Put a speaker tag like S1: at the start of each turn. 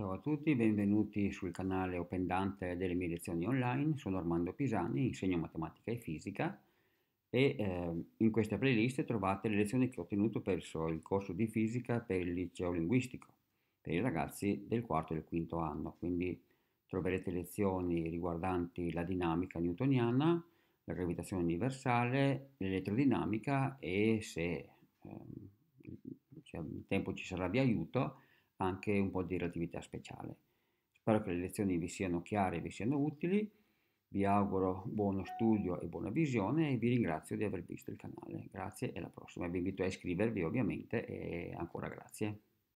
S1: Ciao a tutti, benvenuti sul canale Open Dante delle mie lezioni online. Sono Armando Pisani, insegno matematica e fisica e eh, in questa playlist trovate le lezioni che ho ottenuto presso il corso di fisica per il liceo linguistico per i ragazzi del quarto e del quinto anno. Quindi troverete lezioni riguardanti la dinamica newtoniana, la gravitazione universale, l'elettrodinamica e se, ehm, se il tempo ci sarà di aiuto anche un po' di relatività speciale. Spero che le lezioni vi siano chiare e vi siano utili, vi auguro buono studio e buona visione e vi ringrazio di aver visto il canale. Grazie e alla prossima. Vi invito a iscrivervi ovviamente e ancora grazie.